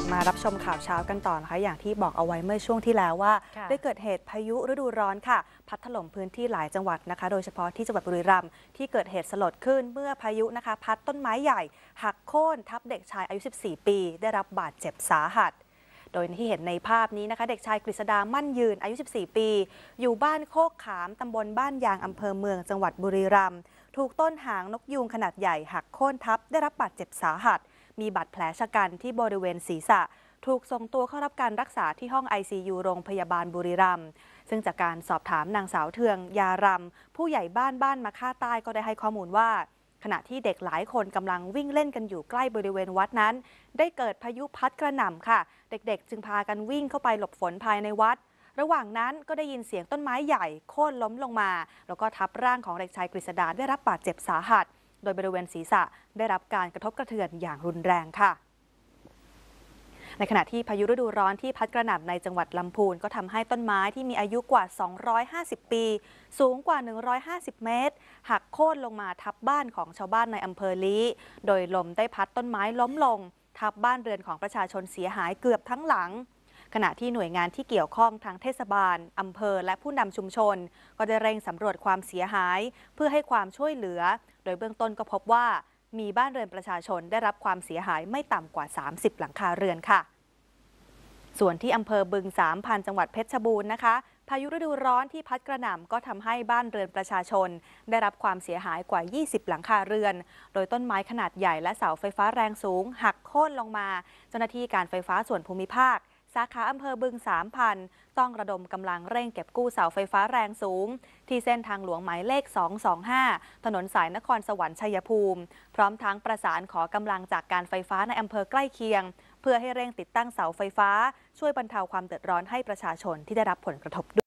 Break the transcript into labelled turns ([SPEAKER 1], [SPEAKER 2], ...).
[SPEAKER 1] ลับมารับชมข่าวเช้ากันต่อนะคะอย่างที่บอกเอาไว้เมื่อช่วงที่แล้วว่า ได้เกิดเหตุพายุฤดูร้อนค่ะ พัดถล่มพื้นที่หลายจังหวัดนะคะโดยเฉพาะที่จังหวัดบุรีรัมย์ที่เกิดเหตุสลดขึ้นเมื่อพายุนะคะพัดต้นไม้ใหญ่ หักโค่นทับเด็กชายอายุ 14 ปี ได้รับบาดเจ็บสาหัส โดยที่เห็นในภาพนี้นะคะเด็กชายกฤษดา มั่นยืนอายุ 14 ปี อยู่บ้านโคกขามตำบลบ้านยางอำเภอเมืองจังหวัดบุรีรัมย์ถูกต้นหางนกยูงขนาดใหญ่ หักโค่นทับได้รับบาดเจ็บสาหัสมีบาดแผลชะกันที่บริเวณศีรษะ ถูกส่งตัวเข้ารับการรักษาที่ห้อง ICU โรงพยาบาลบุรีรัมย์ซึ่งจากการสอบถามนางสาวเทือง ยารำผู้ใหญ่บ้านบ้านมาค่าใต้ก็ได้ให้ข้อมูลว่า ขณะที่เด็กหลายคนกำลังวิ่งเล่นกันอยู่ใกล้บริเวณวัดนั้น ได้เกิดพายุพัดกระหน่ำค่ะ เด็กๆ จึงพากันวิ่งเข้าไปหลบฝนภายในวัด ระหว่างนั้นก็ได้ยินเสียงต้นไม้ใหญ่โค่นล้มลงมา แล้วก็ทับร่างของเด็กชายกฤษดาได้รับบาดเจ็บสาหัสโดยบริเวณศีรษะได้รับการกระทบกระเทือนอย่างรุนแรงค่ะ ในขณะที่พายุฤดูร้อนที่พัดกระหน่ำในจังหวัดลำพูนก็ทำให้ต้นไม้ที่มีอายุกว่า 250 ปี สูงกว่า 150 เมตร หักโค่นลงมาทับบ้านของชาวบ้านในอำเภอลี้โดยลมได้พัดต้นไม้ล้มลง ทับบ้านเรือนของประชาชนเสียหายเกือบทั้งหลังขณะที่หน่วยงานที่เกี่ยวข้องทางเทศบาลอำเภอและผู้นำชุมชน ก็ได้เร่งสำรวจความเสียหายเพื่อให้ความช่วยเหลือ โดยเบื้องต้นก็พบว่ามีบ้านเรือนประชาชนได้รับความเสียหายไม่ต่ำกว่า 30 หลังคาเรือนค่ะ ส่วนที่อำเภอบึงสามพันจังหวัดเพชรบูรณ์นะคะ พายุฤดูร้อนที่พัดกระหน่ำก็ทำให้บ้านเรือนประชาชน ได้รับความเสียหายกว่า 20 หลังคาเรือน โดยต้นไม้ขนาดใหญ่และเสาไฟฟ้าแรงสูงหักโค่นลงมาเจ้าหน้าที่การไฟฟ้าส่วนภูมิภาคสาขาอำเภอบึงสามพันต้องระดมกำลังเร่งเก็บกู้เสาไฟฟ้าแรงสูง ที่เส้นทางหลวงหมายเลข 225 ถนนสายนครสวรรค์ชัยภูมิ พร้อมทั้งประสานขอกำลังจากการไฟฟ้าในอำเภอใกล้เคียงเพื่อให้เร่งติดตั้งเสาไฟฟ้าช่วยบรรเทาความเดือดร้อนให้ประชาชนที่ได้รับผลกระทบด้วย